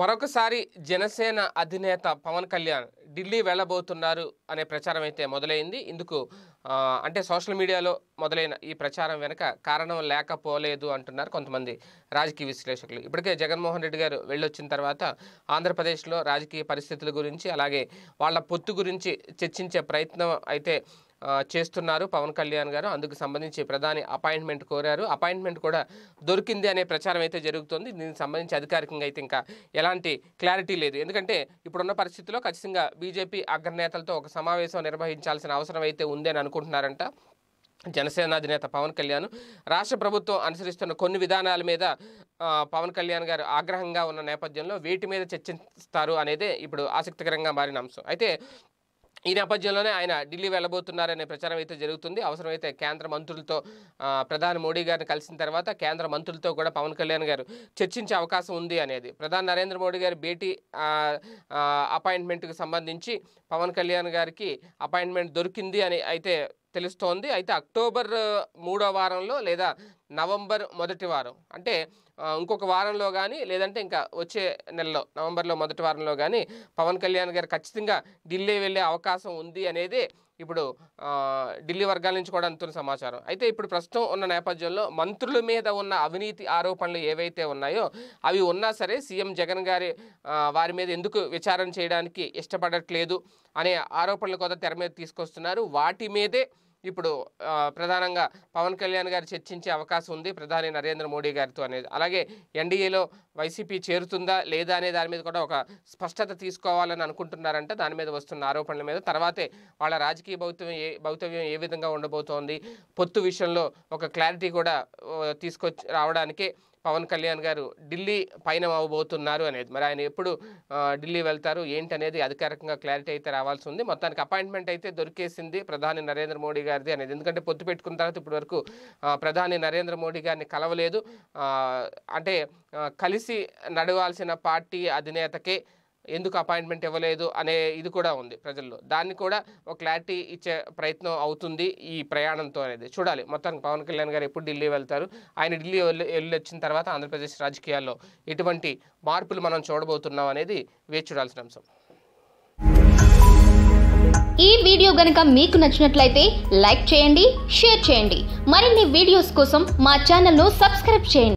మరొకసారి జనసేన అధినేత పవన్ కళ్యాణ్ ఢిల్లీ వెళ్ళబోతున్నారు అనే ప్రచారం అయితే మొదలైంది ఇందుకు అంటే సోషల్ మీడియాలో మొదలైన ఈ ప్రచారం వెనుక కారణం లేకపోలేదు అంటున్నారు కొంతమంది రాజకీయ విశ్లేషకులు ఇప్పటికే జగన్మోహన్ రెడ్డి గారు వెళ్ళొచ్చిన తర్వాత ఆంధ్రప్రదేశ్లో రాజకీయ పరిస్థితుల గురించి అలాగే వాళ్ళ పొత్తు గురించి చర్చించే ప్రయత్నం అయితే చేస్తున్నారు పవన్ కళ్యాణ్ గారు అందుకు సంబంధించి ప్రధాని అపాయింట్మెంట్ కోరారు అపాయింట్మెంట్ కూడా దొరికింది అనే ప్రచారం అయితే జరుగుతుంది దీనికి సంబంధించి అధికారికంగా అయితే ఇంకా ఎలాంటి క్లారిటీ లేదు ఎందుకంటే ఇప్పుడున్న పరిస్థితుల్లో ఖచ్చితంగా బీజేపీ అగ్రనేతలతో ఒక సమావేశం నిర్వహించాల్సిన అవసరం అయితే ఉందని అనుకుంటున్నారంట జనసేన అధినేత పవన్ కళ్యాణ్ రాష్ట్ర ప్రభుత్వం అనుసరిస్తున్న కొన్ని విధానాల మీద పవన్ కళ్యాణ్ గారు ఆగ్రహంగా ఉన్న నేపథ్యంలో వీటి మీద చర్చిస్తారు అనేది ఇప్పుడు ఆసక్తికరంగా మారిన అంశం అయితే ఈ నేపథ్యంలోనే ఆయన ఢిల్లీ వెళ్ళబోతున్నారనే ప్రచారం అయితే జరుగుతుంది అవసరమైతే కేంద్ర మంత్రులతో ప్రధాని మోడీ గారిని కలిసిన తర్వాత కేంద్ర మంత్రులతో కూడా పవన్ కళ్యాణ్ గారు చర్చించే అవకాశం ఉంది అనేది ప్రధాని నరేంద్ర మోడీ గారి భేటీ అపాయింట్మెంట్కి సంబంధించి పవన్ కళ్యాణ్ గారికి అపాయింట్మెంట్ దొరికింది అని అయితే తెలుస్తోంది అయితే అక్టోబర్ మూడో వారంలో లేదా నవంబర్ మొదటి వారం అంటే ఇంకొక వారంలో కానీ లేదంటే ఇంకా వచ్చే నెలలో నవంబర్లో మొదటి వారంలో కానీ పవన్ కళ్యాణ్ గారు ఖచ్చితంగా ఢిల్లీ వెళ్ళే అవకాశం ఉంది అనేది ఇప్పుడు ఢిల్లీ వర్గాల నుంచి కూడా అందుతున్న సమాచారం అయితే ఇప్పుడు ప్రస్తుతం ఉన్న నేపథ్యంలో మంత్రుల మీద ఉన్న అవినీతి ఆరోపణలు ఏవైతే ఉన్నాయో అవి ఉన్నా సరే సీఎం జగన్ గారి వారి మీద ఎందుకు విచారణ చేయడానికి ఇష్టపడట్లేదు అనే ఆరోపణలు కూడా తెర మీద తీసుకొస్తున్నారు వాటి మీదే ఇప్పుడు ప్రధానంగా పవన్ కళ్యాణ్ గారు చర్చించే అవకాశం ఉంది ప్రధాని నరేంద్ర మోడీ గారితో అనేది అలాగే ఎన్డీఏలో వైసీపీ చేరుతుందా లేదా అనే దాని మీద కూడా ఒక స్పష్టత తీసుకోవాలని అనుకుంటున్నారంటే దాని మీద వస్తున్న ఆరోపణల మీద తర్వాతే వాళ్ళ రాజకీయ భౌత్యం ఏ భౌతవ్యం ఏ విధంగా ఉండబోతోంది పొత్తు విషయంలో ఒక క్లారిటీ కూడా తీసుకొచ్చి రావడానికే పవన్ కళ్యాణ్ గారు ఢిల్లీ పైన అవ్వబోతున్నారు అనేది మరి ఆయన ఎప్పుడు ఢిల్లీ వెళ్తారు ఏంటి అనేది అధికారికంగా క్లారిటీ అయితే రావాల్సి ఉంది మొత్తానికి అపాయింట్మెంట్ అయితే దొరికేసింది ప్రధాని నరేంద్ర మోడీ గారిది అనేది ఎందుకంటే పొత్తు పెట్టుకున్న తర్వాత ఇప్పటి వరకు ప్రధాని నరేంద్ర మోడీ గారిని కలవలేదు అంటే కలిసి నడవాల్సిన పార్టీ అధినేతకే ఎందుకు అపాయింట్మెంట్ ఇవ్వలేదు అనే ఇది కూడా ఉంది ప్రజల్లో దాన్ని కూడా ఒక క్లారిటీ ఇచ్చే ప్రయత్నం అవుతుంది ఈ ప్రయాణంతో అనేది చూడాలి మొత్తానికి పవన్ కళ్యాణ్ గారు ఎప్పుడు ఢిల్లీ వెళ్తారు ఆయన ఢిల్లీ వెళ్ళి వచ్చిన తర్వాత ఆంధ్రప్రదేశ్ రాజకీయాల్లో ఎటువంటి మార్పులు మనం చూడబోతున్నాం అనేది వేచి చూడాల్సిన అంశం ఈ వీడియో గనుక మీకు నచ్చినట్లయితే లైక్ చేయండి షేర్ చేయండి మరిన్ని వీడియోస్ కోసం మా ఛానల్ను సబ్స్క్రైబ్ చేయండి